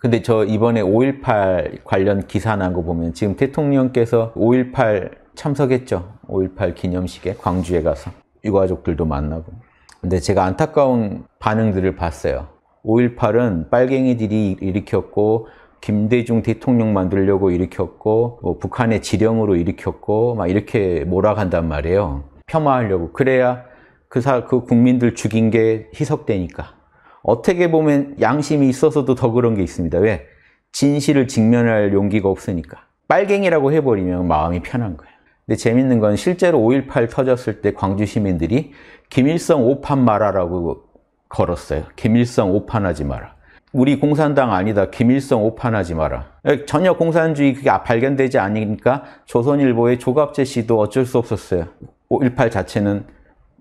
근데 저 이번에 5.18 관련 기사 난 거 보면 지금 대통령께서 5.18 참석했죠. 5.18 기념식에 광주에 가서 유가족들도 만나고. 근데 제가 안타까운 반응들을 봤어요. 5.18은 빨갱이들이 일으켰고 김대중 대통령 만들려고 일으켰고 뭐 북한의 지령으로 일으켰고 막 이렇게 몰아간단 말이에요. 폄하하려고. 그래야 그, 사, 그 국민들 죽인 게 희석되니까. 어떻게 보면 양심이 있어서도 더 그런 게 있습니다. 왜? 진실을 직면할 용기가 없으니까. 빨갱이라고 해버리면 마음이 편한 거예요. 근데 재밌는 건 실제로 5.18 터졌을 때 광주 시민들이 김일성 오판 마라라고 걸었어요. 김일성 오판하지 마라. 우리 공산당 아니다. 김일성 오판하지 마라. 전혀 공산주의 그게 발견되지 않으니까 조선일보의 조갑재 씨도 어쩔 수 없었어요. 5.18 자체는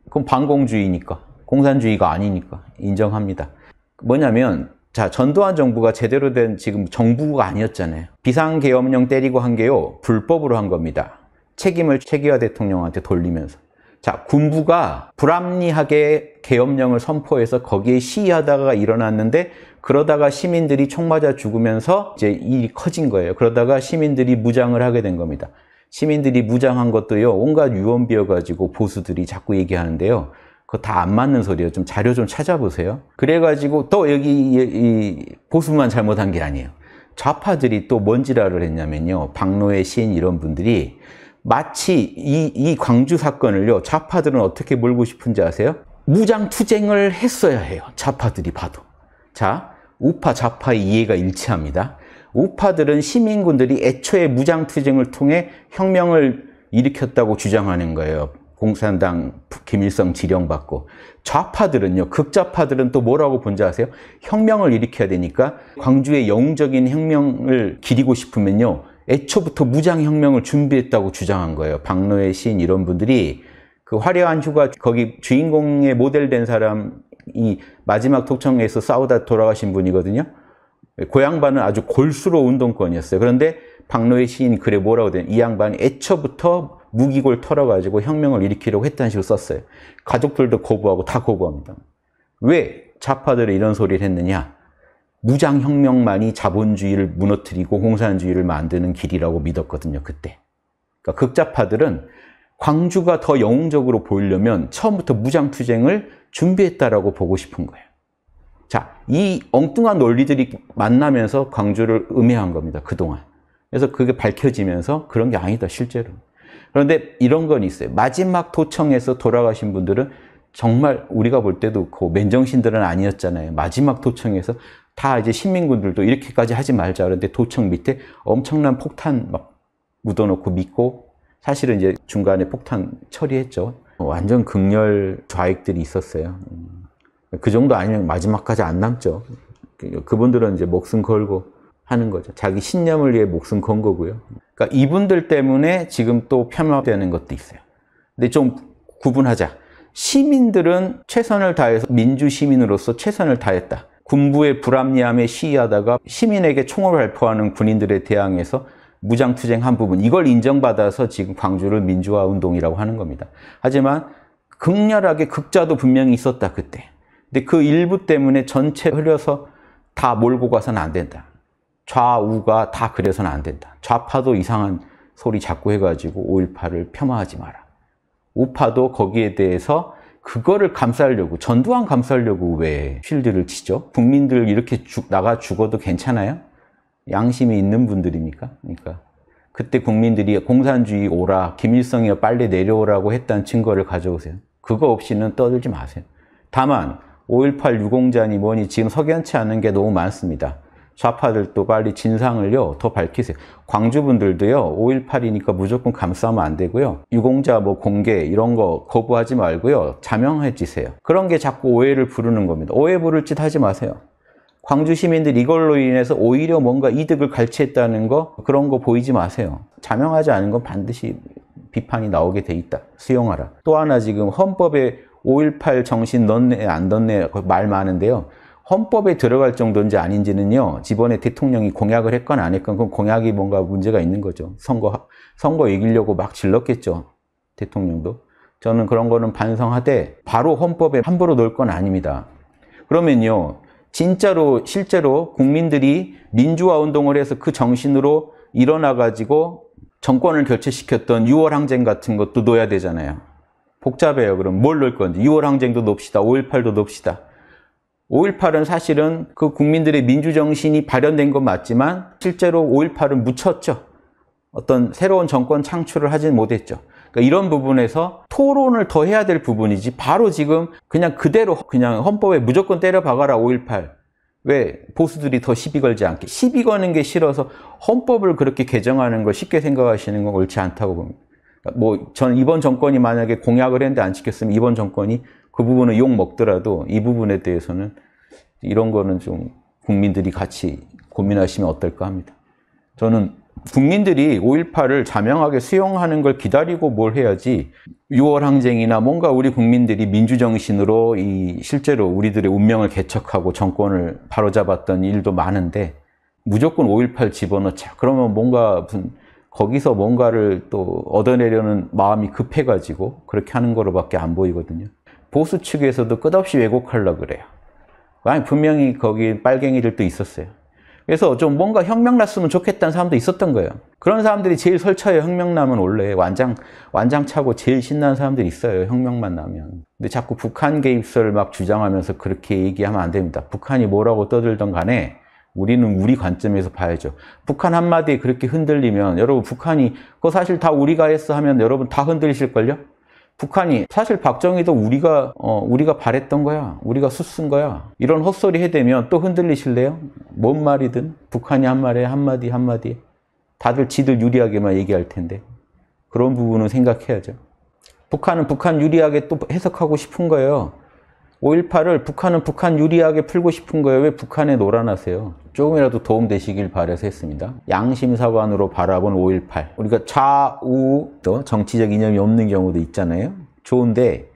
그럼 반공주의니까. 공산주의가 아니니까 인정합니다. 뭐냐면 자 전두환 정부가 제대로 된 지금 정부가 아니었잖아요. 비상계엄령 때리고 한 게요 불법으로 한 겁니다. 책임을 최기화 대통령한테 돌리면서 자 군부가 불합리하게 계엄령을 선포해서 거기에 시위하다가 일어났는데 그러다가 시민들이 총 맞아 죽으면서 이제 일이 커진 거예요. 그러다가 시민들이 무장을 하게 된 겁니다. 시민들이 무장한 것도요 온갖 유언비어 가지고 보수들이 자꾸 얘기하는데요. 그거 다 안 맞는 소리예요. 좀 자료 좀 찾아보세요. 그래가지고 또 여기 보수만 잘못한 게 아니에요. 좌파들이 또 뭔지라를 했냐면요. 박노의 시인 이런 분들이 마치 이, 이 광주 사건을요. 좌파들은 어떻게 몰고 싶은지 아세요? 무장 투쟁을 했어야 해요. 좌파들이 봐도. 자, 우파 좌파의 이해가 일치합니다. 우파들은 시민군들이 애초에 무장 투쟁을 통해 혁명을 일으켰다고 주장하는 거예요. 공산당 김일성 지령받고 좌파들은요 극좌파들은 또 뭐라고 본지 아세요? 혁명을 일으켜야 되니까 광주의 영웅적인 혁명을 기리고 싶으면요 애초부터 무장혁명을 준비했다고 주장한 거예요 박노해 시인 이런 분들이 그 화려한 휴가 거기 주인공의 모델 된 사람이 마지막 독청에서 싸우다 돌아가신 분이거든요 고양반은 그 아주 골수로 운동권이었어요 그런데 박노해 시인 글에 뭐라고 되냐 이 양반이 애초부터 무기골 털어가지고 혁명을 일으키려고 했다는 식으로 썼어요. 가족들도 거부하고 다 거부합니다. 왜 좌파들이 이런 소리를 했느냐? 무장혁명만이 자본주의를 무너뜨리고 공산주의를 만드는 길이라고 믿었거든요, 그때. 그러니까 극좌파들은 광주가 더 영웅적으로 보이려면 처음부터 무장투쟁을 준비했다라고 보고 싶은 거예요. 자, 이 엉뚱한 논리들이 만나면서 광주를 음해한 겁니다, 그동안. 그래서 그게 밝혀지면서 그런 게 아니다, 실제로. 그런데 이런 건 있어요. 마지막 도청에서 돌아가신 분들은 정말 우리가 볼 때도 그 맨정신들은 아니었잖아요. 마지막 도청에서 다 이제 신민군들도 이렇게까지 하지 말자 그런데 도청 밑에 엄청난 폭탄 막 묻어놓고 믿고 사실은 이제 중간에 폭탄 처리했죠. 완전 극렬 좌익들이 있었어요. 그 정도 아니면 마지막까지 안 남죠. 그분들은 이제 목숨 걸고 하는 거죠. 자기 신념을 위해 목숨 건 거고요. 그러니까 이분들 때문에 지금 또 폄하되는 것도 있어요. 근데 좀 구분하자. 시민들은 최선을 다해서 민주 시민으로서 최선을 다했다. 군부의 불합리함에 시위하다가 시민에게 총을 발포하는 군인들에대항해서 무장투쟁한 부분 이걸 인정받아서 지금 광주를 민주화 운동이라고 하는 겁니다. 하지만 극렬하게 극자도 분명히 있었다 그때. 근데 그 일부 때문에 전체 흘려서다 몰고 가서는 안 된다. 좌우가 다 그래서는 안 된다. 좌파도 이상한 소리 자꾸 해가지고 5.18을 폄하하지 마라. 우파도 거기에 대해서 그거를 감싸려고 전두환 감싸려고 왜필드를 치죠? 국민들 이렇게 죽, 나가 죽어도 괜찮아요? 양심이 있는 분들입니까? 그러니까 그때 국민들이 공산주의 오라, 김일성이 빨리 내려오라고 했다는 증거를 가져오세요. 그거 없이는 떠들지 마세요. 다만 5.18 유공자니 뭐니 지금 석연치 않은 게 너무 많습니다. 좌파들도 빨리 진상을요 더 밝히세요 광주분들도요 5.18이니까 무조건 감싸면 안 되고요 유공자 뭐 공개 이런 거 거부하지 말고요 자명해지세요 그런 게 자꾸 오해를 부르는 겁니다 오해 부를 짓 하지 마세요 광주 시민들 이걸로 인해서 오히려 뭔가 이득을 갈취했다는 거 그런 거 보이지 마세요 자명하지 않은 건 반드시 비판이 나오게 돼 있다 수용하라 또 하나 지금 헌법에 5.18 정신 넣네 안 넣네 그 말 많은데요 헌법에 들어갈 정도인지 아닌지는요, 집번에 대통령이 공약을 했건 안 했건, 그 공약이 뭔가 문제가 있는 거죠. 선거, 선거 이기려고 막 질렀겠죠. 대통령도. 저는 그런 거는 반성하되, 바로 헌법에 함부로 놓을건 아닙니다. 그러면요, 진짜로, 실제로 국민들이 민주화 운동을 해서 그 정신으로 일어나가지고 정권을 교체시켰던 6월 항쟁 같은 것도 놓아야 되잖아요. 복잡해요. 그럼 뭘놓을 건지. 6월 항쟁도 넣읍시다. 5.18도 넣읍시다. 5.18은 사실은 그 국민들의 민주정신이 발현된 건 맞지만 실제로 5.18은 묻혔죠. 어떤 새로운 정권 창출을 하진 못했죠. 그러니까 이런 부분에서 토론을 더 해야 될 부분이지 바로 지금 그냥 그대로 그냥 헌법에 무조건 때려박아라 5.18왜 보수들이 더 시비 걸지 않게 시비 거는 게 싫어서 헌법을 그렇게 개정하는 걸 쉽게 생각하시는 건 옳지 않다고 봅니다. 그러니까 뭐 저는 이번 정권이 만약에 공약을 했는데 안 지켰으면 이번 정권이 그 부분은 욕 먹더라도 이 부분에 대해서는 이런 거는 좀 국민들이 같이 고민하시면 어떨까 합니다. 저는 국민들이 5.18을 자명하게 수용하는 걸 기다리고 뭘 해야지 6월 항쟁이나 뭔가 우리 국민들이 민주정신으로 이 실제로 우리들의 운명을 개척하고 정권을 바로잡았던 일도 많은데 무조건 5.18 집어넣자. 그러면 뭔가 거기서 뭔가를 또 얻어내려는 마음이 급해가지고 그렇게 하는 거로밖에 안 보이거든요. 보수 측에서도 끝없이 왜곡하려고 그래요. 아니, 분명히 거기 빨갱이들도 있었어요. 그래서 좀 뭔가 혁명 났으면 좋겠다는 사람도 있었던 거예요. 그런 사람들이 제일 설쳐요. 혁명 나면 원래 완장, 완장 차고 제일 신나는 사람들이 있어요. 혁명만 나면. 근데 자꾸 북한 개입설을 막 주장하면서 그렇게 얘기하면 안 됩니다. 북한이 뭐라고 떠들던 간에 우리는 우리 관점에서 봐야죠. 북한 한마디에 그렇게 흔들리면 여러분 북한이 그거 사실 다 우리가 했어 하면 여러분 다 흔들리실걸요? 북한이 사실 박정희도 우리가 어, 우리가 바랬던 거야 우리가 수쓴 거야 이런 헛소리 해대면 또 흔들리실래요? 뭔 말이든 북한이 한 말에 한마디 한마디 다들 지들 유리하게만 얘기할 텐데 그런 부분은 생각해야죠 북한은 북한 유리하게 또 해석하고 싶은 거예요 5.18을 북한은 북한 유리하게 풀고 싶은 거예요. 왜 북한에 놀아나세요? 조금이라도 도움되시길 바라서 했습니다. 양심사관으로 바라본 5.18. 우리가 좌우 또 정치적 이념이 없는 경우도 있잖아요. 좋은데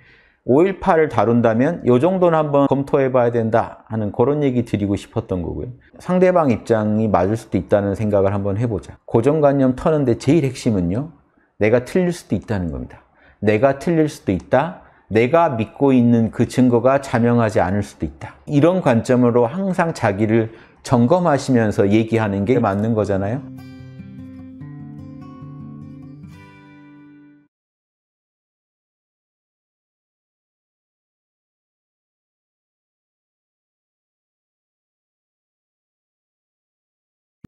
5.18을 다룬다면 이 정도는 한번 검토해 봐야 된다 하는 그런 얘기 드리고 싶었던 거고요. 상대방 입장이 맞을 수도 있다는 생각을 한번 해보자. 고정관념 터는데 제일 핵심은요. 내가 틀릴 수도 있다는 겁니다. 내가 틀릴 수도 있다. 내가 믿고 있는 그 증거가 자명하지 않을 수도 있다. 이런 관점으로 항상 자기를 점검하시면서 얘기하는 게 맞는 거잖아요.